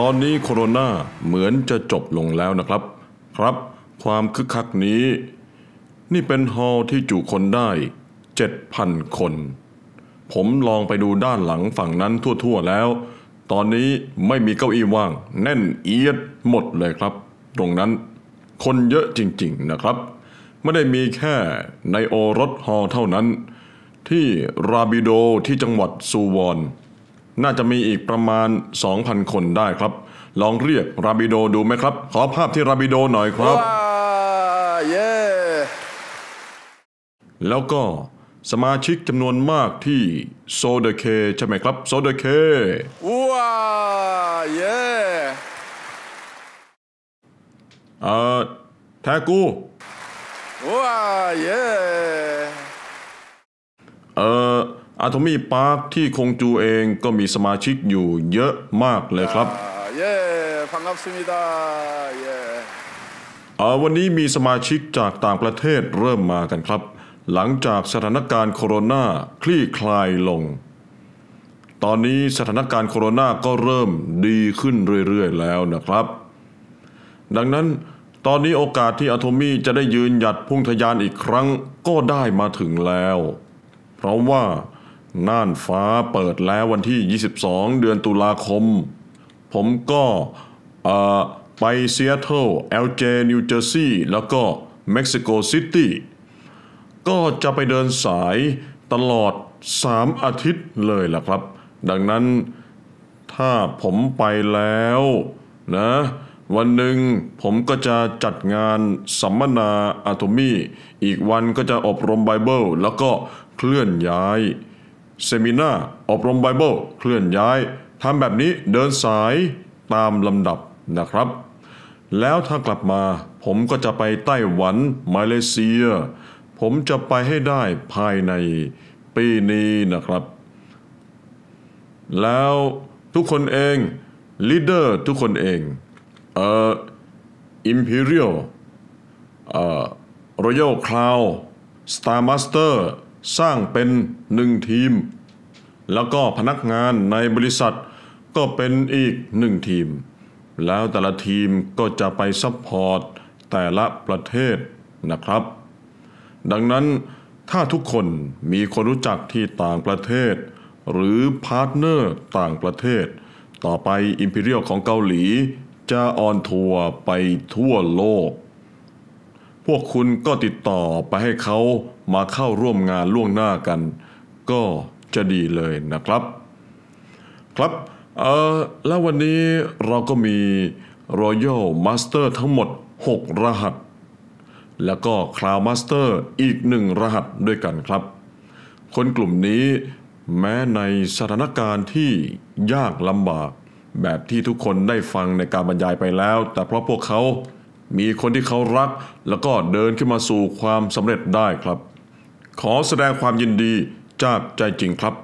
ตอนนี้โคโรนาเหมือนจะจบลงแล้วนะครับ ครับ ความคึกคักนี้ นี่เป็นฮอลที่จุคนได้เด0 0นคน ผมลองไปดูด้านหลังฝั่งนั้นทั่วๆแล้ว ตอนนี้ไม่มีเก้าอี้ว่าง แน่นเอียดหมดเลยครับ ตรงนั้นคนเยอะจริงๆนะครับ ไม่ได้มีแค่ในโอรสฮอเท่านั้น ที่ราบิโดที่จังหวัดซูวอนน่าจะมีอีกประมาณ 2,000 คนได้ครับ ลองเรียกราบิโดดูไหมครับ ขอภาพที่ราบิโดหน่อยครับแล้วก็สมาชิกจำนวนมากที่โซเดเคใช่ไหมครับโซเดเค ว้าเย่เอ่อแทกูว้าเย่เอออาโทมี่พาร์คที่คงจูเองก็มีสมาชิกอยู่เยอะมากเลยครับเยังับมิดาเยวันนี้มีสมาชิกจากต่างประเทศเริ่มมากันครับ หลังจากสถานการณ์โควิดคลี่คลายลง ตอนนี้สถานการณ์โควิดก็เริ่มดีขึ้นเรื่อยๆแล้วนะครับ ดังนั้น ตอนนี้โอกาสที่อะโทมี่จะได้ยืนหยัดพุ่งทยานอีกครั้งก็ได้มาถึงแล้ว เพราะว่าน่านฟ้าเปิดแล้ววันที่ 22 เดือนตุลาคม ผมก็ไปเซียโตลเอลเจนิวเจอร์ซีแล้วก็เม็กซิโกซิตี้ก็จะไปเดินสายตลอด 3 อาทิตย์เลยล่ะครับ ดังนั้นถ้าผมไปแล้วนะวันหนึ่งผมก็จะจัดงานสัมมนาอะตอมี่ อีกวันก็จะอบรมไบเบิล แล้วก็เคลื่อนย้ายเซมินาอบรมไบเบิลเคลื่อนย้ายทำแบบนี้เดินสายตามลำดับนะครับ แล้วถ้ากลับมาผมก็จะไปไต้หวัน มาเลเซียผมจะไปให้ได้ภายในปีนี้นะครับ แล้วทุกคนเองลีดเดอร์ทุกคนเองเอ่ออิมพีเรียลเอ่อรอยัลคลาวสตาร์มาสเตอร์สร้างเป็นหนึ่งทีม แล้วก็พนักงานในบริษัท ก็เป็นอีกหนึ่งทีม แล้วแต่ละทีมก็จะไปซัพพอร์ต แต่ละประเทศนะครับ ดังนั้นถ้าทุกคนมีคนรู้จักที่ต่างประเทศ หรือพาร์ทเนอร์ต่างประเทศ ต่อไปอิมพีเรียลของเกาหลี จะออนทัวร์ไปทั่วโลก พวกคุณก็ติดต่อไปให้เขามาเข้าร่วมงานล่วงหน้ากัน ก็จะดีเลยนะครับ ครับเออแล้ววันนี้เราก็มี Royal Master ทั้งหมด 6 รหัส แล้วก็ Cloud Master อีกหนึ่งรหัสด้วยกันครับ คนกลุ่มนี้แม้ในสถานการณ์ที่ยากลำบากแบบที่ทุกคนได้ฟังในการบรรยายไปแล้ว แต่เพราะพวกเขามีคนที่เขารัก แล้วก็เดินขึ้นมาสู่ความสำเร็จได้ครับขอแสดงความยินดีจากใจจริงครับ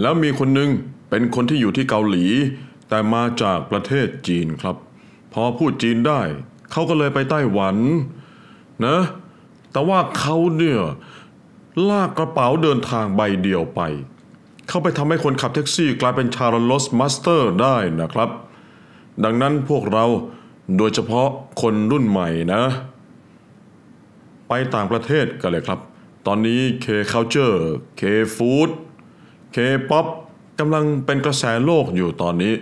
แล้วมีคนหนึ่งเป็นคนที่อยู่ที่เกาหลี แต่มาจากประเทศจีนครับ พอพูดจีนได้ เขาก็เลยไปไต้หวันนะ แต่ว่าเขาเนี่ยลากกระเป๋าเดินทางใบเดียวไป เขาไปทำให้คนขับแท็กซี่กลายเป็นชาร์ลส์มาสเตอร์ได้นะครับ ดังนั้นพวกเราโดยเฉพาะคนรุ่นใหม่นะ ไปต่างประเทศกันเลยครับตอนนี้ K Culture K Food K Pop กำลังเป็นกระแสโลกอยู่ตอนนี้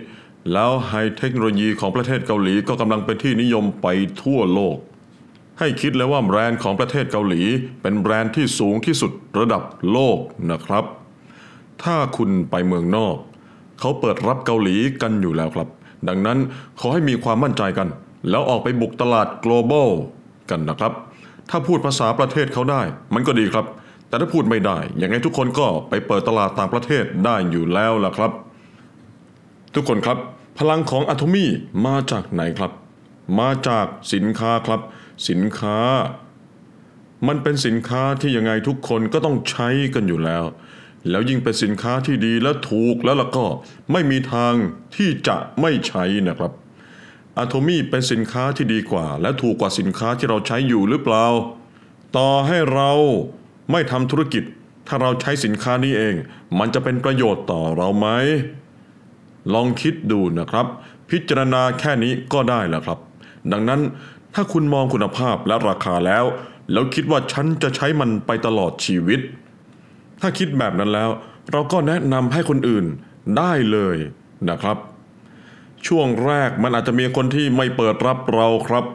แล้วไฮเทคโนโลยีของประเทศเกาหลีก็กำลังเป็นที่นิยมไปทั่วโลก ให้คิดเลยว่าแบรนด์ของประเทศเกาหลี เป็นแบรนด์ที่สูงที่สุดระดับโลกนะครับ ถ้าคุณไปเมืองนอก เขาเปิดรับเกาหลีกันอยู่แล้วครับ ดังนั้นขอให้มีความมั่นใจกัน แล้วออกไปบุกตลาด global กันนะครับถ้าพูดภาษาประเทศเขาได้มันก็ดีครับ แต่ถ้าพูดไม่ได้ อย่างไรทุกคนก็ไปเปิดตลาดต่างประเทศได้อยู่แล้วล่ะครับ ทุกคนครับ พลังของอะตอมี่มาจากไหนครับ มาจากสินค้าครับ สินค้า มันเป็นสินค้าที่ยังไงทุกคนก็ต้องใช้กันอยู่แล้ว แล้วยิ่งเป็นสินค้าที่ดีและถูกแล้วล่ะก็ไม่มีทางที่จะไม่ใช้นะครับอะโทมี่เป็นสินค้าที่ดีกว่า และถูกกว่าสินค้าที่เราใช้อยู่หรือเปล่า ต่อให้เราไม่ทำธุรกิจ ถ้าเราใช้สินค้านี้เอง มันจะเป็นประโยชน์ต่อเราไหม ลองคิดดูนะครับ พิจารณาแค่นี้ก็ได้แล้วครับ ดังนั้นถ้าคุณมองคุณภาพและราคาแล้ว แล้วคิดว่าฉันจะใช้มันไปตลอดชีวิต ถ้าคิดแบบนั้นแล้ว เราก็แนะนำให้คนอื่นได้เลยนะครับช่วงแรกมันอาจจะมีคนที่ไม่เปิดรับเราครับ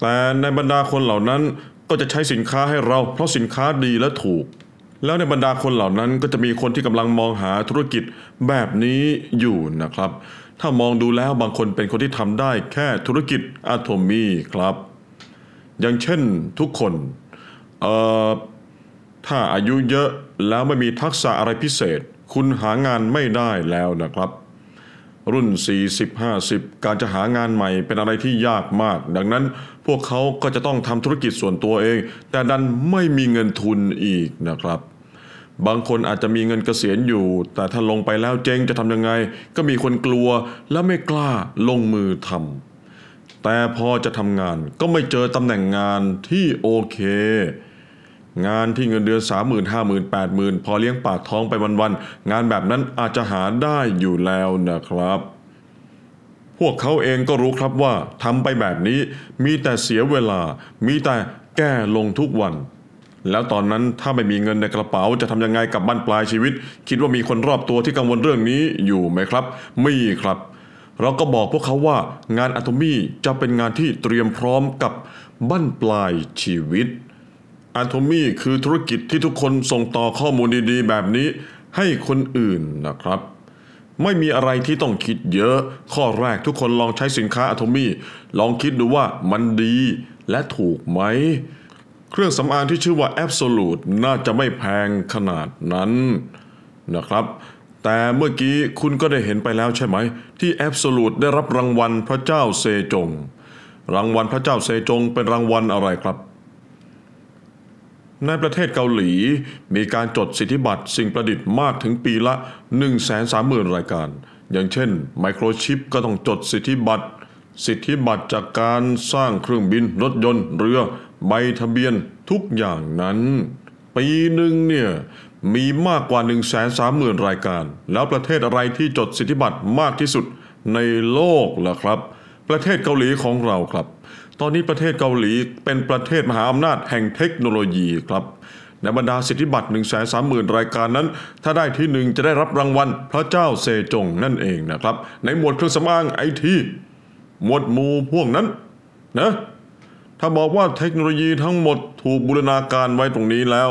แต่ในบรรดาคนเหล่านั้นก็จะใช้สินค้าให้เรา เพราะสินค้าดีและถูก แล้วในบรรดาคนเหล่านั้นก็จะมีคนที่กำลังมองหาธุรกิจแบบนี้อยู่นะครับ ถ้ามองดูแล้วบางคนเป็นคนที่ทำได้แค่ธุรกิจอะโทมีครับ อย่างเช่นทุกคน เอ่อ ถ้าอายุเยอะแล้วไม่มีทักษะอะไรพิเศษ คุณหางานไม่ได้แล้วนะครับรุ่น 40-50 การจะหางานใหม่เป็นอะไรที่ยากมาก ดังนั้นพวกเขาก็จะต้องทำธุรกิจส่วนตัวเอง แต่ดันไม่มีเงินทุนอีกนะครับ บางคนอาจจะมีเงินเกษียณอยู่ แต่ถ้าลงไปแล้วเจ๊งจะทำยังไง ก็มีคนกลัวและไม่กล้าลงมือทำ แต่พอจะทำงานก็ไม่เจอตำแหน่งงานที่โอเคงานที่เงินเดือน3 0 0 0 0 5 0 0 0 0 8 0 0 0 พอเลี้ยงปากท้องไปวันๆงานแบบนั้นอาจจะหาได้อยู่แล้วนะครับ พวกเขาเองก็รู้ครับว่าทำไปแบบนี้มีแต่เสียเวลามีแต่แก้ลงทุกวัน แล้วตอนนั้นถ้าไม่มีเงินในกระเป๋าจะทำยังไงกับบ้านปลายชีวิต คิดว่ามีคนรอบตัวที่กังวลเรื่องนี้อยู่ไหมครับมีครับเราก็บอกพวกเขาว่า งานอะตอมี่จะเป็นงานที่เตรียมพร้อมกับ บั้นปลายชีวิตอะโอมี่คือธุรกิจที่ทุกคน ส่งต่อข้อมูลดี ๆ แบบนี้ ให้คนอื่นนะครับ ไม่มีอะไรที่ต้องคิดเยอะ ข้อแรกทุกคนลองใช้สินค้าอะโอมี่ลองคิดดูว่ามันดี และถูกไหม เครื่องสำอางที่ชื่อว่า Absolute น่าจะไม่แพงขนาดนั้นนะครับ แต่เมื่อกี้คุณก็ได้เห็นไปแล้วใช่ไหม ที่ Absolute ได้รับรางวัลพระเจ้าเซจง รางวัลพระเจ้าเซจง เป็นรางวัลอะไรครับในประเทศเกาหลีมีการจดสิทธิบัตรสิ่งประดิษฐ์มากถึงปีละ 130,000รายการ อย่างเช่นไมโครชิปก็ต้องจดสิทธิบัตรสิทธิบัตรจากการสร้างเครื่องบินรถยนต์เรือใบทะเบียนทุกอย่างนั้นปีหนึ่งเนี่ยมีมากกว่า 130,000รายการ แล้วประเทศอะไรที่จดสิทธิบัตรมากที่สุดในโลกล่ะครับ ประเทศเกาหลีของเราครับตอนนี้ประเทศเกาหลีเป็นประเทศมหาอำนาจแห่งเทคโนโลยีครับ ในบรรดาสิทธิบัตร1 3 0 0 0 รายการนั้น ถ้าได้ที่หนึ่งจะได้รับรางวัลพระเจ้าเซจง นั่นเองนะครับ ในหมวดเครื่องสำอางไอทีหมวดมู่พวกนั้น นะ ถ้าบอกว่าเทคโนโลยีทั้งหมดถูกบูรณาการไว้ตรงนี้แล้ว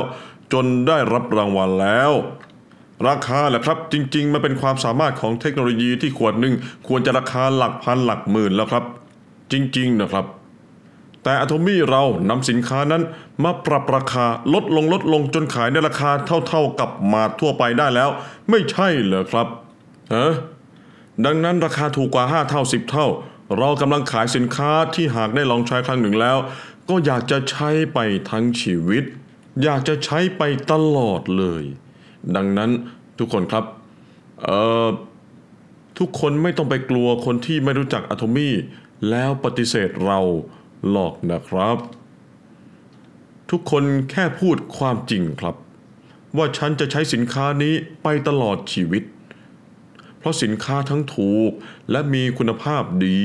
จนได้รับรางวัลแล้ว ราคาแหละครับจริง ๆมันเป็นความสามารถของเทคโนโลยีที่ขวดหนึ่งควรจะราคาหลักพันหลักหมื่นแล้วครับ จริงๆนะครับแต่อะโทมี่เรานำสินค้านั้นมาปรับราคาลดลงลดลงจนขายในราคาเท่าๆกับมาทั่วไปได้แล้ว ไม่ใช่เหรอครับฮะดังนั้นราคาถูกกว่า 5 เท่า 10 เท่า เรากำลังขายสินค้าที่หากได้ลองใช้ครั้งหนึ่งแล้ว ก็อยากจะใช้ไปทั้งชีวิต อยากจะใช้ไปตลอดเลย ดังนั้นทุกคนครับเอ่อทุกคนไม่ต้องไปกลัวคนที่ไม่รู้จักอะโทมี่แล้วปฏิเสธเราหลอกนะครับ ทุกคนแค่พูดความจริงครับ ว่าฉันจะใช้สินค้านี้ไปตลอดชีวิต เพราะสินค้าทั้งถูกและมีคุณภาพดี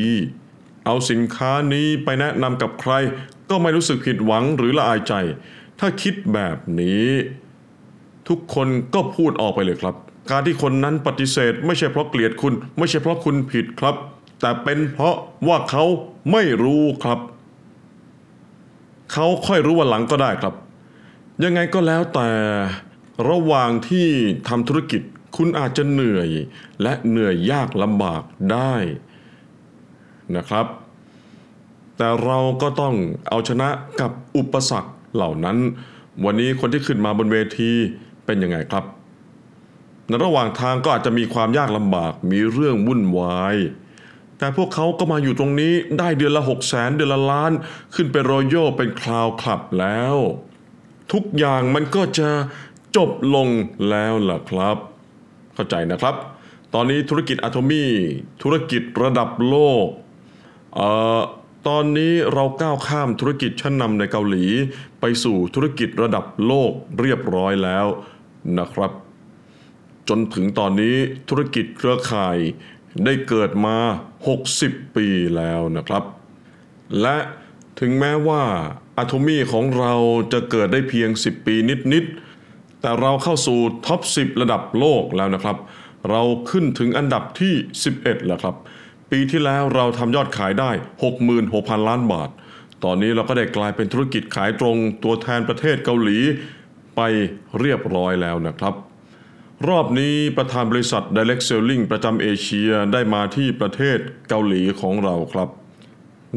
เอาสินค้านี้ไปแนะนำกับใคร ก็ไม่รู้สึกผิดหวังหรือละอายใจ ถ้าคิดแบบนี้ ทุกคนก็พูดออกไปเลยครับ การที่คนนั้นปฏิเสธ ไม่ใช่เพราะเกลียดคุณ ไม่ใช่เพราะคุณผิดครับ แต่เป็นเพราะว่าเขาไม่รู้ครับเขาค่อยรู้วันหลังก็ได้ครับ ยังไงก็แล้วแต่ระหว่างที่ทำธุรกิจคุณอาจจะเหนื่อยและเหนื่อยยากลำบากได้นะครับ แต่เราก็ต้องเอาชนะกับอุปสรรคเหล่านั้น วันนี้คนที่ขึ้นมาบนเวทีเป็นยังไงครับในระหว่างทางก็อาจจะมีความยากลำบากมีเรื่องวุ่นวายแต่พวกเขาก็มาอยู่ตรงนี้ได้เดือนละหกแสนเดือนละล้านขึ้นไปรอยัลเป็นคลาวคลับแล้ว ทุกอย่างมันก็จะจบลงแล้วล่ะครับ เข้าใจนะครับ ตอนนี้ธุรกิจอะโทมี่ ธุรกิจระดับโลก เอ่อตอนนี้เราก้าวข้ามธุรกิจชั้นนำในเกาหลี ไปสู่ธุรกิจระดับโลกเรียบร้อยแล้วนะครับ จนถึงตอนนี้ธุรกิจเครือข่ายได้เกิดมา 60 ปีแล้วนะครับ และถึงแม้ว่าอะตอมีของเราจะเกิดได้เพียง 10 ปีนิด ๆ แต่เราเข้าสู่ท็อป 10 ระดับโลกแล้วนะครับ เราขึ้นถึงอันดับที่ 11 แล้วครับ ปีที่แล้วเราทำยอดขายได้66,000 ล้านบาท ตอนนี้เราก็ได้กลายเป็นธุรกิจขายตรงตัวแทนประเทศเกาหลี ไปเรียบร้อยแล้วนะครับรอบนี้ประธานบริษัท Direct Selling ประจำเอเชียได้มาที่ประเทศเกาหลีของเราครับ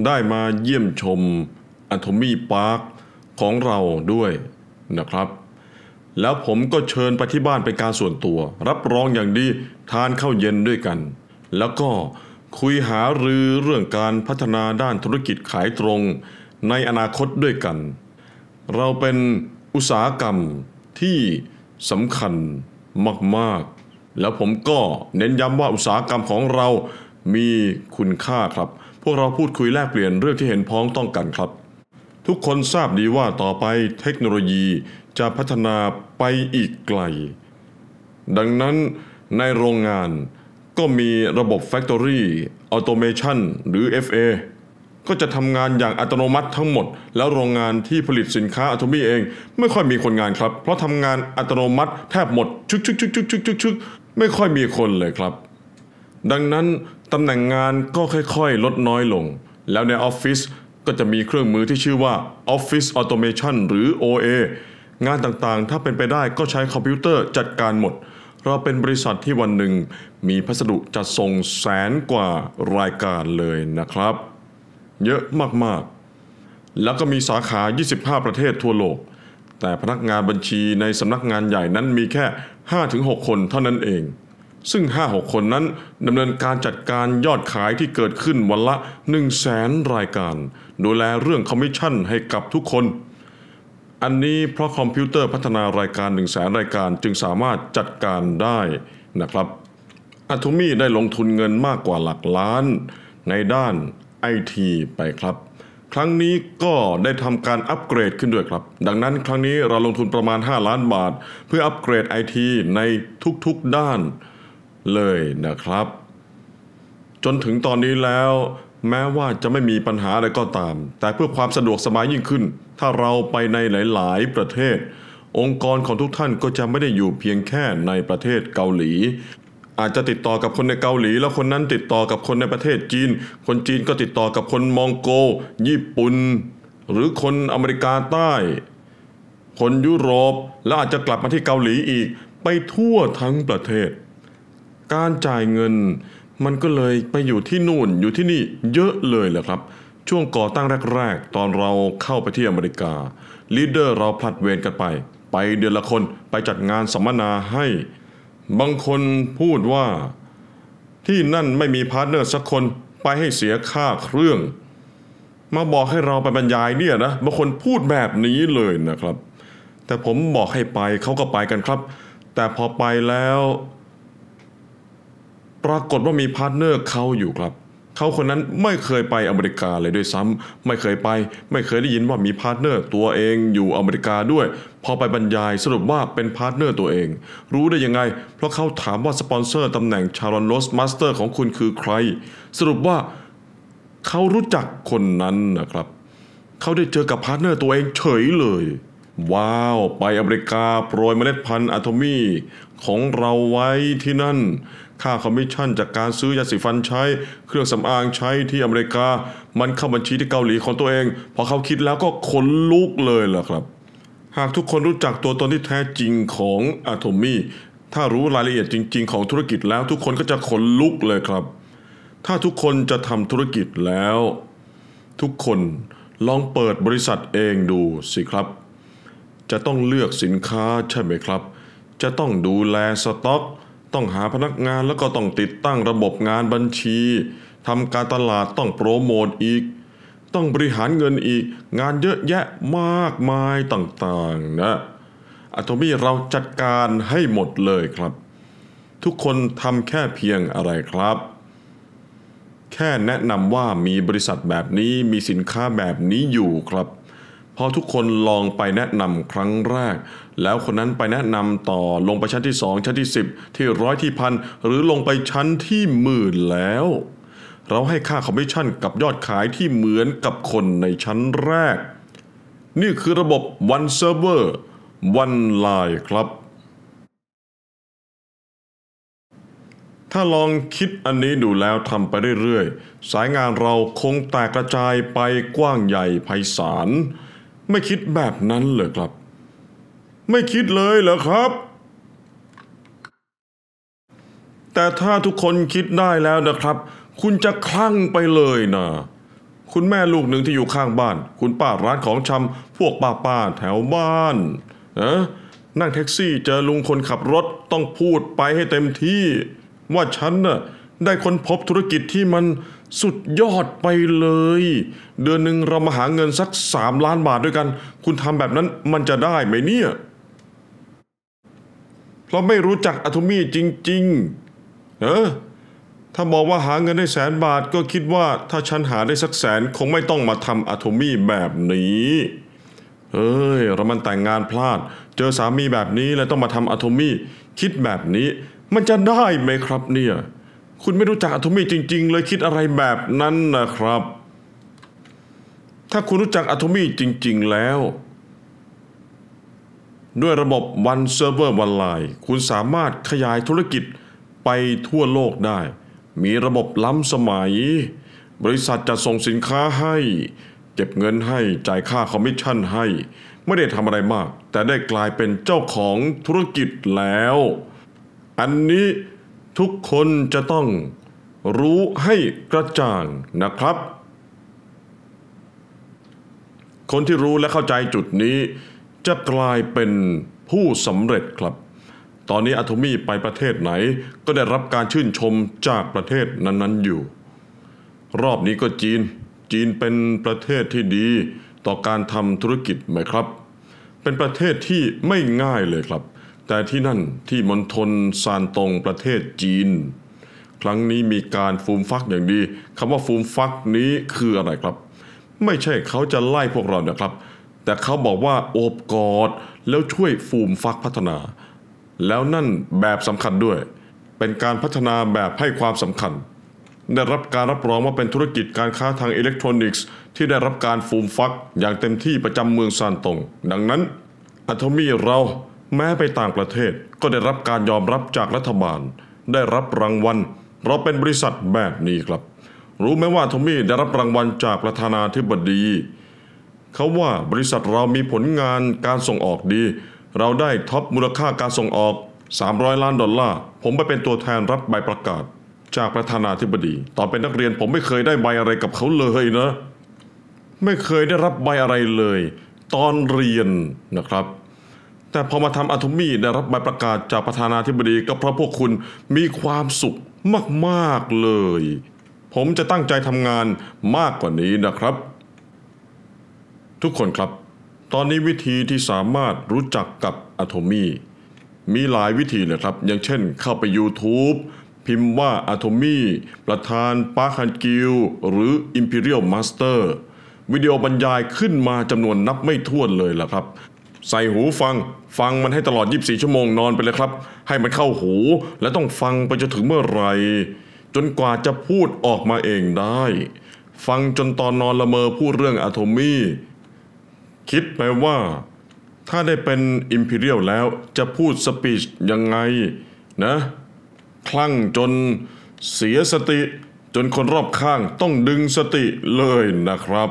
ได้มาเยี่ยมชมอัโทมี่พาร์คของเราด้วยนะครับ แล้วผมก็เชิญไปที่บ้านเป็นการส่วนตัว รับรองอย่างดีทานข้าวเย็นด้วยกัน แล้วก็คุยหารือเรื่องการพัฒนาด้านธุรกิจขายตรงในอนาคตด้วยกัน เราเป็นอุตสาหกรรมที่สำคัญมากๆ แล้วผมก็เน้นย้ำว่าอุตสาหกรรมของเรามีคุณค่าครับ พวกเราพูดคุยแลกเปลี่ยนเรื่องที่เห็นพ้องต้องกันครับ ทุกคนทราบดีว่าต่อไปเทคโนโลยีจะพัฒนาไปอีกไกล ดังนั้นในโรงงานก็มีระบบ Factory Automation หรือ FA ก็จะทำงานอย่างอัตโนมัติทั้งหมด แล้วโรงงานที่ผลิตสินค้าอัตโนมีเอง ไม่ค่อยมีคนงานครับ เพราะทำงานอัตโนมัติแทบหมดชุกชุกชุกชุกชุกชุกชุกไม่ค่อยมีคนเลยครับ ดังนั้นตำแหน่งงานก็ค่อยๆ ลดน้อยลง แล้วในออฟฟิศก็จะมีเครื่องมือที่ชื่อว่าออฟฟิศออโตเมชันหรือ OA งานต่างๆ ถ้าเป็นไปได้ก็ใช้คอมพิวเตอร์จัดการหมดเราเป็นบริษัทที่วันหนึ่งมีพัสดุจัดส่งแสนกว่ารายการเลยนะครับเยอะมากๆ แล้วก็มีสาขา 25 ประเทศทั่วโลก แต่พนักงานบัญชีในสำนักงานใหญ่นั้นมีแค่ 5-6 คนเท่านั้นเอง ซึ่ง 5-6 คนนั้น ดำเนินการจัดการยอดขายที่เกิดขึ้นวันละ 1 0 0 0 0นรายการ ดูแลเรื่องคอมมิชชั่นให้กับทุกคน อันนี้เพราะคอมพิวเตอร์พัฒนารายการ 1 0 0 0 0นรายการจึงสามารถจัดการได้นะครับอัตุมีได้ลงทุนเงินมากกว่าหลักล้านในด้านไอทีไปครับ ครั้งนี้ก็ได้ทำการอัปเกรดขึ้นด้วยครับ ดังนั้นครั้งนี้เราลงทุนประมาณ 5 ล้านบาท เพื่ออัปเกรดไอทีในทุกๆด้าน เลยนะครับ จนถึงตอนนี้แล้ว แม้ว่าจะไม่มีปัญหาอะไรก็ตาม แต่เพื่อความสะดวกสบายยิ่งขึ้น ถ้าเราไปในหลายๆประเทศ องค์กรของทุกท่านก็จะไม่ได้อยู่เพียงแค่ในประเทศเกาหลีอาจจะติดต่อกับคนในเกาหลี แล้วคนนั้นติดต่อกับคนในประเทศจีน คนจีนก็ติดต่อกับคนมองโก ญี่ปุ่นหรือคนอเมริกาใต้ คนยุโรปแล้วอาจจะกลับมาที่เกาหลีอีก ไปทั่วทั้งประเทศ การจ่ายเงินมันก็เลยไปอยู่ที่นู่นอยู่ที่นี่เยอะเลยแหละครับ ช่วงก่อตั้งแรกๆ ตอนเราเข้าไปที่อเมริกา ลีดเดอร์เราผลัดเวรกันไป ไปเดือนละคนไปจัดงานสัมมนาให้บางคนพูดว่าที่นั่นไม่มีพาร์ทเนอร์สักคนไปให้เสียค่าเครื่อง มาบอกให้เราไปบรรยายเนี่ยนะบางคนพูดแบบนี้เลยนะครับ แต่ผมบอกให้ไปเขาก็ไปกันครับ แต่พอไปแล้ว ปรากฏว่ามีพาร์ทเนอร์เขาอยู่ครับเขาคนนั้นไม่เคยไปอเมริกาเลยด้วยซ้ำ ไม่เคยไป ไม่เคยได้ยินว่ามีพาร์ทเนอร์ตัวเองอยู่อเมริกาด้วย พอไปบรรยายสรุปว่าเป็นพาร์ทเนอร์ตัวเอง รู้ได้ยังไง เพราะเขาถามว่าสปอนเซอร์ตำแหน่งชารอนโรสมาสเตอร์ ของคุณคือใคร สรุปว่าเขารู้จักคนนั้นนะครับ เขาได้เจอกับพาร์ทเนอร์ตัวเองเฉยเลย ว้าว ไปอเมริกาโปรยเมล็ดพันธุ์อะตอมี่ของเราไว้ที่นั่นค่าคอมมิชชั่นจากการซื้อยาสีฟันใช้ เครื่องสำอางใช้ที่อเมริกา มันเข้าบัญชีที่เกาหลีของตัวเองพอเขาคิดแล้วก็ขนลุกเลยล่ะครับ หากทุกคนรู้จักตัวตนที่แท้จริงของอะโทมี่ถ้ารู้รายละเอียดจริง ๆของธุรกิจแล้วทุกคนก็จะขนลุกเลยครับ ถ้าทุกคนจะทำธุรกิจแล้ว ทุกคนลองเปิดบริษัทเองดูสิครับ จะต้องเลือกสินค้าใช่ไหมครับ จะต้องดูแลสต็อกต้องหาพนักงานแล้วก็ต้องติดตั้งระบบงานบัญชีทำการตลาดต้องโปรโมทอีก ต้องบริหารเงินอีก งานเยอะแยะมากมายต่างๆ นะอะโตมี่เราจัดการให้หมดเลยครับ ทุกคนทำแค่เพียงอะไรครับ แค่แนะนำว่ามีบริษัทแบบนี้มีสินค้าแบบนี้อยู่ครับ พอทุกคนลองไปแนะนำครั้งแรกแล้วคนนั้นไปแนะนำต่อลงไปชั้นที่ 2 ชั้นที่ 10 ที่ร้อยที่พันหรือลงไปชั้นที่หมื่นแล้ว เราให้ค่าคอมมิชชั่นกับยอดขายที่เหมือนกับคนในชั้นแรก นี่คือระบบ One Server One Line ครับ ถ้าลองคิดอันนี้ดูแล้วทำไปเรื่อยๆ สายงานเราคงแตกกระจายไปกว้างใหญ่ไพศาลไม่คิดแบบนั้นเลยครับไม่คิดเลยเหรอครับ แต่ถ้าทุกคนคิดได้แล้วนะครับ คุณจะคลั่งไปเลยนะคุณแม่ลูกหนึ่งที่อยู่ข้างบ้าน คุณป้าร้านของชำพวกป้าป้าแถวบ้านนะนั่งแท็กซี่เจอลุงคนขับรถต้องพูดไปให้เต็มที่ ว่าฉันน่ะได้ค้นพบธุรกิจที่มันสุดยอดไปเลย เดือนหนึ่งเรามาหาเงินสักสามล้านบาทด้วยกัน คุณทำแบบนั้นมันจะได้ไหมเนี่ยเราไม่รู้จักอะทูมี่จริงๆเออถ้าบอกว่าหาเงินได้แสนบาท ก็คิดว่าถ้าฉันหาได้สักแสนคงไม่ต้องมาทำอะทูมี่แบบนี้ เอ้ยเรามันแต่งงานพลาด เจอสามีแบบนี้ แล้วต้องมาทำอะทูมี่คิดแบบนี้ มันจะได้ไหมครับ เนี่ย คุณไม่รู้จักอะทูมี่จริงๆเลยคิดอะไรแบบนั้นนะครับ ถ้าคุณรู้จักอะทูมี่จริงๆแล้วด้วยระบบ One Server One Line คุณสามารถขยายธุรกิจไปทั่วโลกได้ มีระบบล้ำสมัย บริษัทจะส่งสินค้าให้เก็บเงินให้จ่ายค่าคอมมิชชั่นให้ ไม่ได้ทำอะไรมาก แต่ได้กลายเป็นเจ้าของธุรกิจแล้ว อันนี้ทุกคนจะต้องรู้ให้กระจ่างนะครับ คนที่รู้และเข้าใจจุดนี้จะกลายเป็นผู้สำเร็จครับ ตอนนี้อาตทมี่ไปประเทศไหน ก็ได้รับการชื่นชมจากประเทศนั้น ๆอยู่ รอบนี้ก็จีน จีนเป็นประเทศที่ดี ต่อการทำธุรกิจไหมครับ เป็นประเทศที่ไม่ง่ายเลยครับ แต่ที่นั่นที่มณฑลซานตงประเทศจีน ครั้งนี้มีการฟูมฟักอย่างดีคำว่าฟูมฟักนี้คืออะไรครับ ไม่ใช่เขาจะไล่พวกเรานะครับแต่เขาบอกว่าโอบกอดแล้วช่วยฟูมฟักพัฒนา แล้วนั่นแบบสำคัญด้วย เป็นการพัฒนาแบบให้ความสำคัญ ได้รับการรับรองว่าเป็นธุรกิจการค้าทางอิเล็กทรอนิกส์ที่ได้รับการฟูมฟักอย่างเต็มที่ประจำเมืองซานตง ดังนั้นอัตมีเราแม้ไปต่างประเทศก็ได้รับการยอมรับจากรัฐบาล ได้รับรางวัลเราเป็นบริษัทแบบนี้ครับ รู้ไหมว่าทอมมี่ได้รับรางวัลจากประธานาธิบดีเขาว่าบริษัทเรามีผลงานการส่งออกดี เราได้ท็อปมูลค่าการส่งออก 300 ล้านดอลลาร์ผมไปเป็นตัวแทนรับใบประกาศจากประธานาธิบดีตอนเป็นนักเรียนผมไม่เคยได้ใบอะไรกับเขาเลยนะ ไม่เคยได้รับใบอะไรเลย ตอนเรียนนะครับ แต่พอมาทำอะตมีได้รับใบประกาศจากประธานาธิบดีก็เพราะพวกคุณมีความสุขมากๆเลย ผมจะตั้งใจทำงานมากกว่านี้นะครับทุกคนครับ ตอนนี้วิธีที่สามารถรู้จักกับอะโทมีมีหลายวิธีเลยครับอย่างเช่นเข้าไป YouTube พิมพ์ว่าอะโทมีประธานปาร์คฮันกิลหรือ Imperial Master วิดีโอบรรยายขึ้นมาจำนวนนับไม่ถ้วนเลยล่ะครับ ใส่หูฟังฟังมันให้ตลอด 24 ชั่วโมงนอนไปเลยครับ ให้มันเข้าหู และต้องฟังไปจนถึงเมื่อไหร่จนกว่าจะพูดออกมาเองได้ฟังจนตอนนอนละเมอพูดเรื่องอะโทมีคิดไปว่าถ้าได้เป็นอิมพีเรียลแล้วจะพูดสปีชยังไงนะ คลั่งจนเสียสติ จนคนรอบข้างต้องดึงสติเลยนะครับ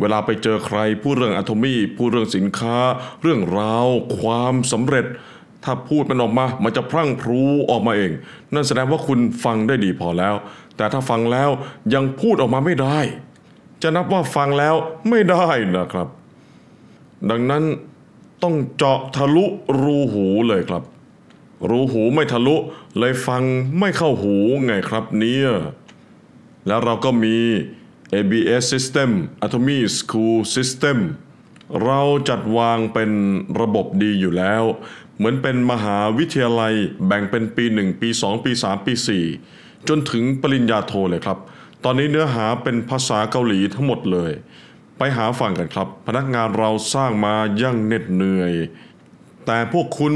เวลาไปเจอใครพูดเรื่องอะตอมี่พูดเรื่องสินค้า เรื่องราว ความสำเร็จ ถ้าพูดมันออกมา มันจะพรั่งพรูออกมาเอง นั่นแสดงว่าคุณฟังได้ดีพอแล้ว แต่ถ้าฟังแล้วยังพูดออกมาไม่ได้ จะนับว่าฟังแล้วไม่ได้นะครับดังนั้นต้องเจาะทะลุรูหูเลยครับ รูหูไม่ทะลุเลยฟังไม่เข้าหูไงครับเนี่ย แล้วเราก็มี ABS System Atomy School System เราจัดวางเป็นระบบดีอยู่แล้ว เหมือนเป็นมหาวิทยาลัยแบ่งเป็นปี 1 ปี 2 ปี 3 ปี 4 จนถึงปริญญาโทเลยครับ ตอนนี้เนื้อหาเป็นภาษาเกาหลีทั้งหมดเลยไปหาฝั่งกันครับ พนักงานเราสร้างมายั่งเหน็ดเหนื่อย แต่พวกคุณ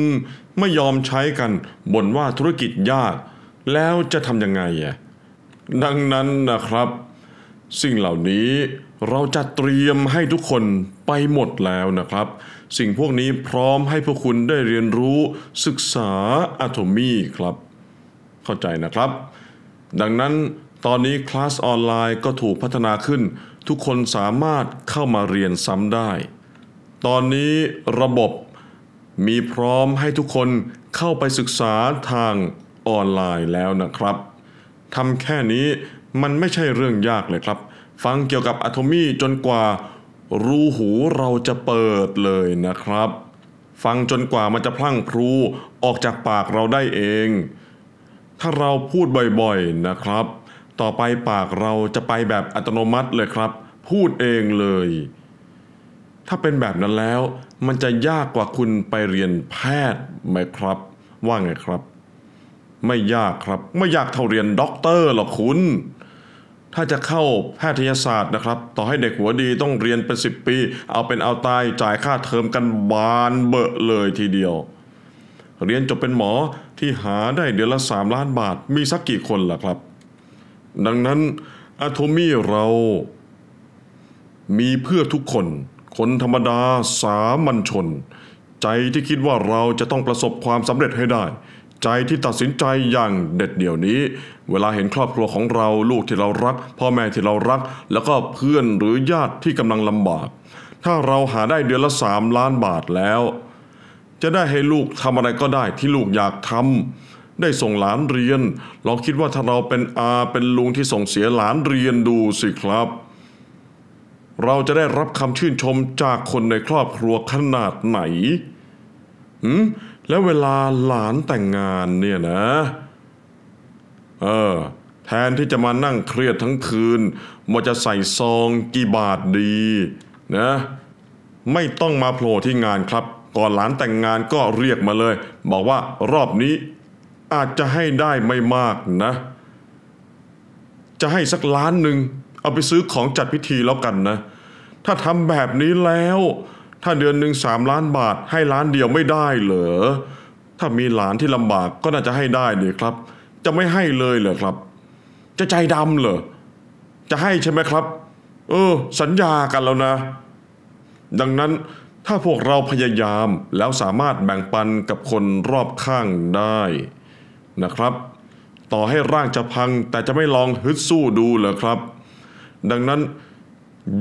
ไม่ยอมใช้กันบ่นว่าธุรกิจยาก แล้วจะทำยังไงอ่ะดังนั้นนะครับ สิ่งเหล่านี้เราจะเตรียมให้ทุกคนไปหมดแล้วนะครับ สิ่งพวกนี้พร้อมให้พวกคุณได้เรียนรู้ศึกษาอะโอมีครับ เข้าใจนะครับ ดังนั้นตอนนี้คลาสออนไลน์ก็ถูกพัฒนาขึ้นทุกคนสามารถเข้ามาเรียนซ้ำได้ ตอนนี้ระบบมีพร้อมให้ทุกคนเข้าไปศึกษาทางออนไลน์แล้วนะครับ ทำแค่นี้มันไม่ใช่เรื่องยากเลยครับ ฟังเกี่ยวกับอะโทมี่จนกว่า รูหูเราจะเปิดเลยนะครับ ฟังจนกว่ามันจะพลั่งพลูออกจากปากเราได้เอง ถ้าเราพูดบ่อยๆนะครับต่อไปปากเราจะไปแบบอัตโนมัติเลยครับ พูดเองเลย ถ้าเป็นแบบนั้นแล้ว มันจะยากกว่าคุณไปเรียนแพทย์ไหมครับ ว่าไงครับ ไม่ยากครับ ไม่ยากเท่าเรียนด็อกเตอร์หรอกคุณ ถ้าจะเข้าแพทยศาสตร์นะครับ ต่อให้เด็กหัวดีต้องเรียนเป็นสิบปี เอาเป็นเอาตายจ่ายค่าเทอมกันบาน เบอะเลยทีเดียว เรียนจบเป็นหมอที่หาได้เดือนละสามล้านบาทมีสักกี่คนล่ะครับดังนั้นอะโทมี่เรามีเพื่อทุกคนคนธรรมดาสามัญชน ใจที่คิดว่าเราจะต้องประสบความสำเร็จให้ได้ ใจที่ตัดสินใจอย่างเด็ดเดี่ยวนี้ เวลาเห็นครอบครัวของเราลูกที่เรารัก พ่อแม่ที่เรารัก แล้วก็เพื่อนหรือญาติที่กำลังลำบาก ถ้าเราหาได้เดือนละสามล้านบาทแล้ว จะได้ให้ลูกทำอะไรก็ได้ที่ลูกอยากทำได้ส่งหลานเรียนลองคิดว่าถ้าเราเป็นอา เป็นลุงที่ส่งเสียหลานเรียนดูสิครับ เราจะได้รับคำชื่นชมจากคนในครอบครัวขนาดไหนหืมแล้วเวลาหลานแต่งงาน เนี่ยนะเออแทนที่จะมานั่งเครียดทั้งคืนม่นจะใส่ซองกี่บาทดี นะ ไม่ต้องมาโผล่ที่งานครับ ก่อนหลานแต่งงานก็เรียกมาเลย บอกว่า รอบนี้อาจจะให้ได้ไม่มากนะ จะให้สักล้านหนึ่งเอาไปซื้อของจัดพิธีแล้วกันนะ ถ้าทำแบบนี้แล้ว ถ้าเดือนหนึ่งสามล้านบาท ให้ล้านเดียวไม่ได้เหรอ ถ้ามีหลานที่ลำบาก ก็น่าจะให้ได้เนี่ยครับ จะไม่ให้เลยเหรอครับ จะใจดำเหรอ จะให้ใช่ไหมครับ เออ สัญญากันแล้วนะ ดังนั้นถ้าพวกเราพยายามแล้วสามารถแบ่งปันกับคนรอบข้างได้นะครับ ต่อให้ร่างจะพัง แต่จะไม่ลองฮึดสู้ดูเหรอครับ ดังนั้น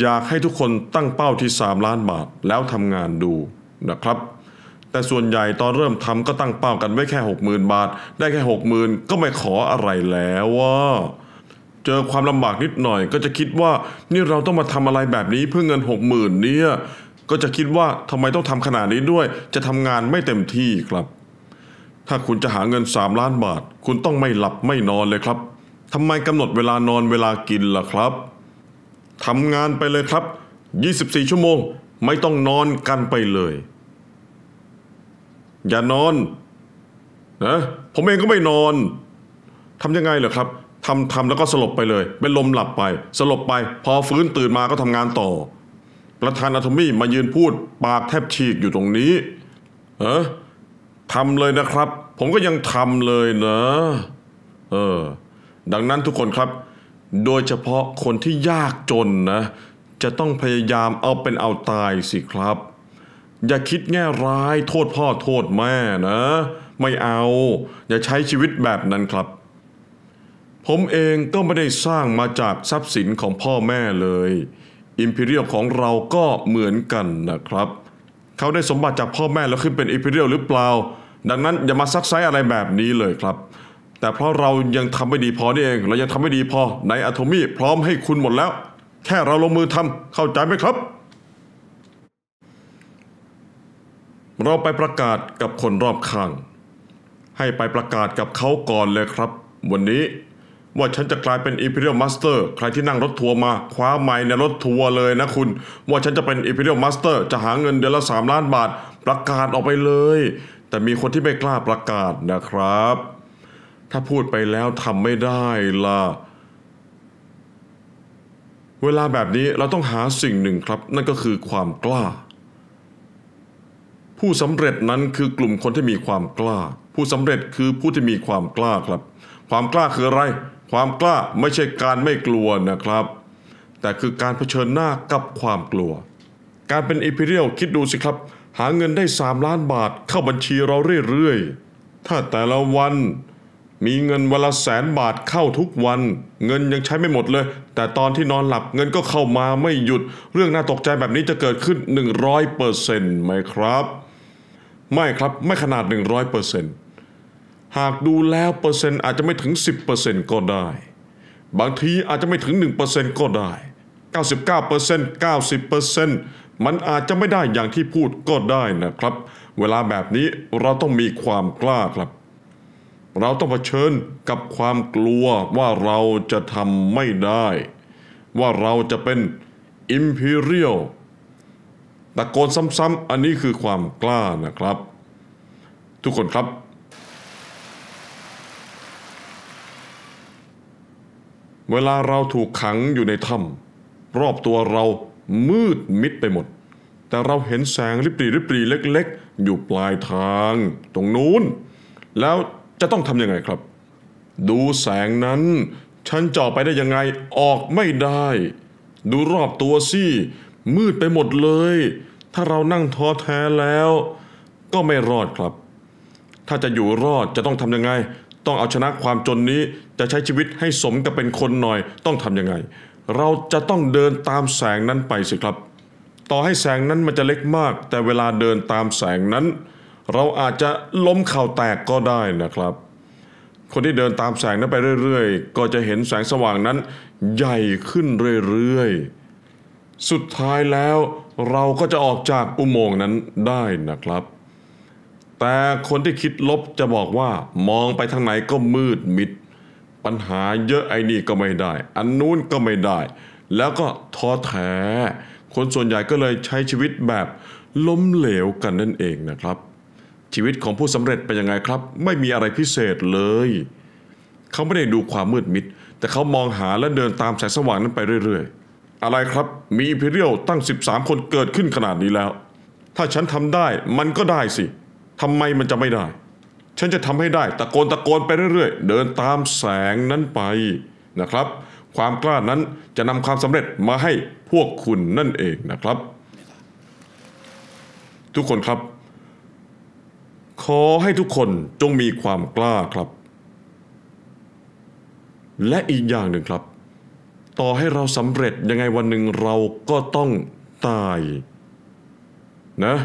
อยากให้ทุกคนตั้งเป้าที่ 3 ล้านบาท แล้วทำงานดูนะครับ แต่ส่วนใหญ่ตอนเริ่มทำก็ตั้งเป้ากันไว้แค่ 60,000 บาท ได้แค่ 60,000 ก็ไม่ขออะไรแล้วว่า เจอความลำบากนิดหน่อย ก็จะคิดว่านี่เราต้องมาทำอะไรแบบนี้เพื่อเงินหกหมื่นเนี่ย ก็จะคิดว่าทำไมต้องทำขนาดนี้ด้วย จะทำงานไม่เต็มที่ครับถ้าคุณจะหาเงินสามล้านบาท คุณต้องไม่หลับไม่นอนเลยครับทำไมกำหนดเวลานอนเวลากินล่ะครับทำงานไปเลยครับ 24 ชั่วโมงไม่ต้องนอนกันไปเลย อย่านอนนะผมเองก็ไม่นอนทำยังไงเหรอครับทำทำแล้วก็สลบไปเลย เป็นลมหลับไป สลบไป พอฟื้นตื่นมาก็ทำงานต่อ ประธานอาตมี่มายืนพูดปากแทบฉีกอยู่ตรงนี้เออทำเลยนะครับ ผมก็ยังทำเลยนะ เออ ดังนั้นทุกคนครับ โดยเฉพาะคนที่ยากจนนะ จะต้องพยายามเอาเป็นเอาตายสิครับ อย่าคิดแง่ร้าย โทษพ่อโทษแม่นะ ไม่เอา อย่าใช้ชีวิตแบบนั้นครับ ผมเองก็ไม่ได้สร้างมาจากทรัพย์สินของพ่อแม่เลย อิมพีเรียลของเราก็เหมือนกันนะครับเขาได้สมบัติจากพ่อแม่แล้วขึ้นเป็นอิพิเรียลหรือเปล่า ดังนั้นอย่ามาซักไซอะไรแบบนี้เลยครับ แต่เพราะเรายังทำไม่ดีพอนี่เอง เรายังทำไม่ดีพอในอะโทมี่พร้อมให้คุณหมดแล้ว แค่เราลงมือทำเข้าใจไหมครับ เราไปประกาศกับคนรอบข้าง ให้ไปประกาศกับเขาก่อนเลยครับ วันนี้ว่าฉันจะกลายเป็นอพิเรียลมาสเตอร์ใครที่นั่งรถทัวร์มา คว้าไม้ในรถทัวร์เลยนะคุณ ว่าฉันจะเป็นอพิเรียลมาสเตอร์จะหาเงินเดือนละ 3 ล้านบาทประกาศออกไปเลย แต่มีคนที่ไม่กล้าประกาศนะครับ ถ้าพูดไปแล้วทำไม่ได้ล่ะ เวลาแบบนี้เราต้องหาสิ่งหนึ่งครับ นั่นก็คือความกล้า ผู้สำเร็จนั้นคือกลุ่มคนที่มีความกล้า ผู้สำเร็จคือผู้ที่มีความกล้าครับ ความกล้าคืออะไรความกล้าไม่ใช่การไม่กลัวนะครับ แต่คือการเผชิญหน้ากับความกลัว การเป็นอีพิเรียลคิดดูสิครับ หาเงินได้ 3 ล้านบาทเข้าบัญชีเราเรื่อยๆ ถ้าแต่ละวันมีเงินวันละแสนบาทเข้าทุกวัน เงินยังใช้ไม่หมดเลย แต่ตอนที่นอนหลับเงินก็เข้ามาไม่หยุด เรื่องน่าตกใจแบบนี้จะเกิดขึ้น 100%ไหมครับ ไม่ครับไม่ขนาด 100%เหากดูแล้วเปอร์เซ็นต์อาจจะไม่ถึง 10%ก็ได้ บางทีอาจจะไม่ถึง 1%ก็ได้ 99% 90%มันอาจจะไม่ได้อย่างที่พูดก็ได้นะครับ เวลาแบบนี้เราต้องมีความกล้าครับ เราต้องเผชิญกับความกลัวว่าเราจะทำไม่ได้ ว่าเราจะเป็น Imperial ตะโกนซ้ำๆอันนี้คือความกล้านะครับ ทุกคนครับเวลาเราถูกขังอยู่ในถ้ำรอบตัวเรามืดมิดไปหมด แต่เราเห็นแสงริบรีริบรีเล็ก ๆ อยู่ปลายทางตรงนู้น แล้วจะต้องทำยังไงครับ ดูแสงนั้น ฉันจ่อไปได้ยังไงออกไม่ได้ ดูรอบตัวสิมืดไปหมดเลย ถ้าเรานั่งท้อแท้แล้ว ก็ไม่รอดครับ ถ้าจะอยู่รอดจะต้องทำยังไงต้องเอาชนะความจนนี้จะใช้ชีวิตให้สมกับเป็นคนหน่อยต้องทำยังไง เราจะต้องเดินตามแสงนั้นไปสิครับ ต่อให้แสงนั้นมันจะเล็กมาก แต่เวลาเดินตามแสงนั้น เราอาจจะล้มเข่าแตกก็ได้นะครับ คนที่เดินตามแสงนั้นไปเรื่อยๆ ก็จะเห็นแสงสว่างนั้นใหญ่ขึ้นเรื่อยๆสุดท้ายแล้วเราก็จะออกจากอุโมงค์นั้นได้นะครับแต่คนที่คิดลบจะบอกว่ามองไปทางไหนก็มืดมิด ปัญหาเยอะไอ้นี่ก็ไม่ได้อันนู้นก็ไม่ได้ แล้วก็ท้อแท้คนส่วนใหญ่ก็เลยใช้ชีวิตแบบล้มเหลวกันนั่นเองนะครับ ชีวิตของผู้สำเร็จเป็นยังไงครับ ไม่มีอะไรพิเศษเลย เขาไม่ได้ดูความมืดมิดแต่เขามองหาและเดินตามแสงสว่างนั้นไปเรื่อย ๆ อะไรครับมีอิมพิเรียลตั้ง 13 คนเกิดขึ้นขนาดนี้แล้ว ถ้าฉันทำได้มันก็ได้สิทำไมมันจะไม่ได้ ฉันจะทำให้ได้ ตะโกนตะโกนไปเรื่อย ๆ เดินตามแสงนั้นไปนะครับ ความกล้านั้นจะนำความสำเร็จมาให้พวกคุณนั่นเองนะครับ ทุกคนครับ ขอให้ทุกคนจงมีความกล้าครับ และอีกอย่างหนึ่งครับ ต่อให้เราสำเร็จยังไงวันหนึ่งเราก็ต้องตาย นะ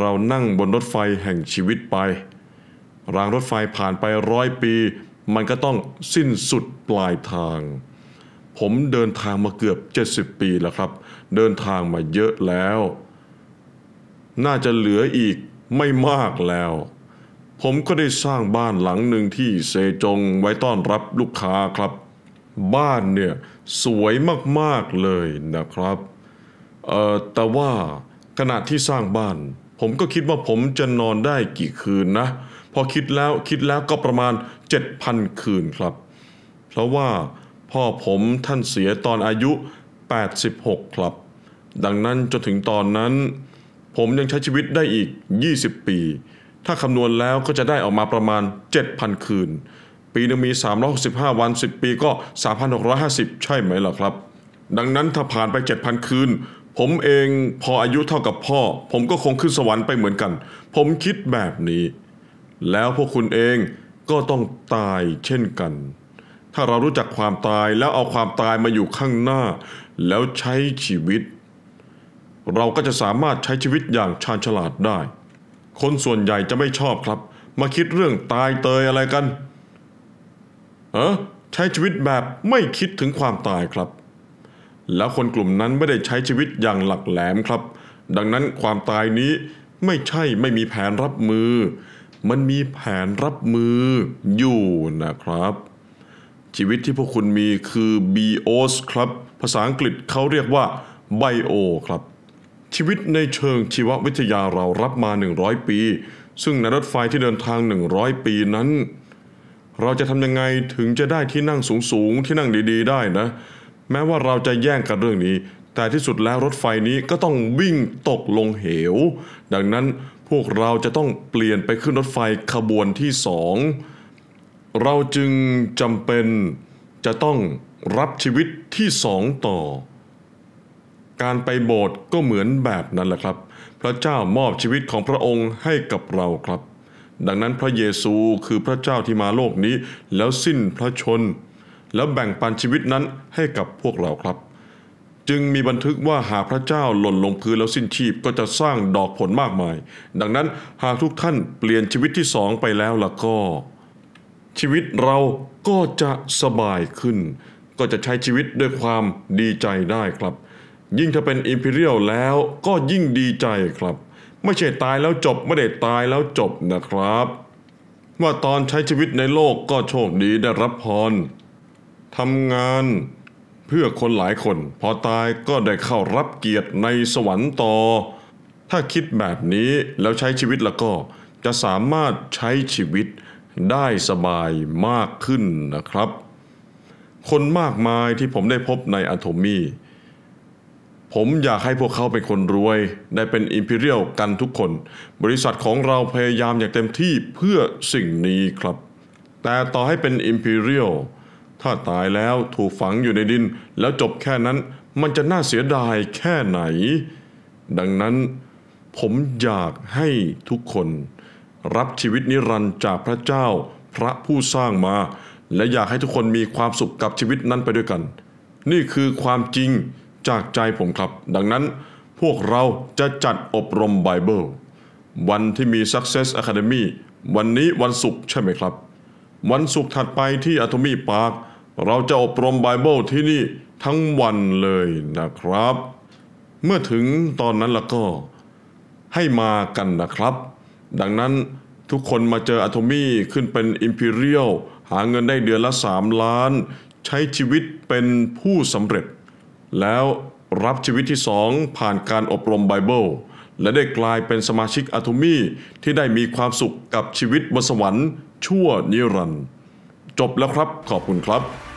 เรานั่งบนรถไฟแห่งชีวิตไป รางรถไฟผ่านไปร้อยปี มันก็ต้องสิ้นสุดปลายทาง ผมเดินทางมาเกือบ 70 ปีแล้วครับ เดินทางมาเยอะแล้ว น่าจะเหลืออีกไม่มากแล้ว ผมก็ได้สร้างบ้านหลังหนึ่งที่เซจงไว้ต้อนรับลูกค้าครับ บ้านเนี่ยสวยมากๆเลยนะครับ เออแต่ว่าขณะที่สร้างบ้านผมก็คิดว่าผมจะนอนได้กี่คืนนะ พอคิดแล้วคิดแล้วก็ประมาณ 7,000 คืนครับ เพราะว่าพ่อผมท่านเสียตอนอายุ 86 ครับ ดังนั้นจนถึงตอนนั้น ผมยังใช้ชีวิตได้อีก 20 ปี ถ้าคำนวณแล้วก็จะได้ออกมาประมาณ 7,000 คืน ปีนึงมี 365 วัน10ปีก็ 3,650 ใช่ไหมล่ะครับ ดังนั้นถ้าผ่านไป 7,000 คืนผมเองพออายุเท่ากับพ่อ ผมก็คงขึ้นสวรรค์ไปเหมือนกัน ผมคิดแบบนี้ แล้วพวกคุณเองก็ต้องตายเช่นกัน ถ้าเรารู้จักความตายแล้วเอาความตายมาอยู่ข้างหน้า แล้วใช้ชีวิต เราก็จะสามารถใช้ชีวิตอย่างชาญฉลาดได้ คนส่วนใหญ่จะไม่ชอบครับ มาคิดเรื่องตายเตยอะไรกันเออใช้ชีวิตแบบไม่คิดถึงความตายครับแล้วคนกลุ่มนั้นไม่ได้ใช้ชีวิตอย่างหลักแหลมครับ ดังนั้นความตายนี้ไม่ใช่ไม่มีแผนรับมือ มันมีแผนรับมืออยู่นะครับ ชีวิตที่พวกคุณมีคือ BOS i ครับ ภาษาอังกฤษเขาเรียกว่า Bio ครับ ชีวิตในเชิงชีววิทยาเรารับมา 100 ปี ซึ่งในรถไฟที่เดินทาง 100 ปีนั้น เราจะทำยังไงถึงจะได้ที่นั่งสูงๆที่นั่งดี ๆ ได้นะแม้ว่าเราจะแย่งกันเรื่องนี้ แต่ที่สุดแล้วรถไฟนี้ก็ต้องวิ่งตกลงเหว ดังนั้นพวกเราจะต้องเปลี่ยนไปขึ้นรถไฟขบวนที่สอง เราจึงจำเป็นจะต้องรับชีวิตที่สองต่อ การไปโบสถ์ก็เหมือนแบบนั้นแหละครับ พระเจ้ามอบชีวิตของพระองค์ให้กับเราครับ ดังนั้นพระเยซูคือพระเจ้าที่มาโลกนี้แล้วสิ้นพระชนแล้วแบ่งปันชีวิตนั้นให้กับพวกเราครับ จึงมีบันทึกว่าหากพระเจ้าหล่นลงพื้นแล้วสิ้นชีพก็จะสร้างดอกผลมากมาย ดังนั้นหากทุกท่านเปลี่ยนชีวิตที่สองไปแล้วล่ะก็ ชีวิตเราก็จะสบายขึ้น ก็จะใช้ชีวิตด้วยความดีใจได้ครับ ยิ่งถ้าเป็นอิมพีเรียลแล้วก็ยิ่งดีใจครับ ไม่ใช่ตายแล้วจบไม่ได้ตายแล้วจบนะครับ ว่าตอนใช้ชีวิตในโลกก็โชคดีได้รับพรทำงานเพื่อคนหลายคน พอตายก็ได้เข้ารับเกียรติในสวรรค์ต่อ ถ้าคิดแบบนี้แล้วใช้ชีวิตแล้วก็จะสามารถใช้ชีวิตได้สบายมากขึ้นนะครับ คนมากมายที่ผมได้พบในอะโทมี่ผมอยากให้พวกเขาเป็นคนรวย ได้เป็นอิมพีเรียลกันทุกคน บริษัทของเราพยายามอย่างเต็มที่เพื่อสิ่งนี้ครับ แต่ต่อให้เป็นอิมพีเรียลถ้าตายแล้วถูกฝังอยู่ในดินแล้วจบแค่นั้นมันจะน่าเสียดายแค่ไหน ดังนั้นผมอยากให้ทุกคน รับชีวิตนิรันดร์จากพระเจ้าพระผู้สร้างมา และอยากให้ทุกคนมีความสุขกับชีวิตนั้นไปด้วยกัน นี่คือความจริงจากใจผมครับ ดังนั้นพวกเราจะจัดอบรมไบเบิลวันที่มี Success Academy วันนี้วันศุกร์ใช่ไหมครับ วันศุกร์ถัดไปที่อัตมีปาร์คเราจะอบรมไบเบิลที่นี่ทั้งวันเลยนะครับ เมื่อถึงตอนนั้นแล้วก็ให้มากันนะครับ ดังนั้นทุกคนมาเจออะโทมี่ขึ้นเป็นอิมพีเรียล หาเงินได้เดือนละ 3 ล้าน ใช้ชีวิตเป็นผู้สำเร็จ แล้วรับชีวิตที่สองผ่านการอบรมไบเบิลและได้กลายเป็นสมาชิกอะโทมี่ที่ได้มีความสุขกับชีวิตบนสวรรค์ชั่วนิรันดร์จบแล้วครับขอบคุณครับ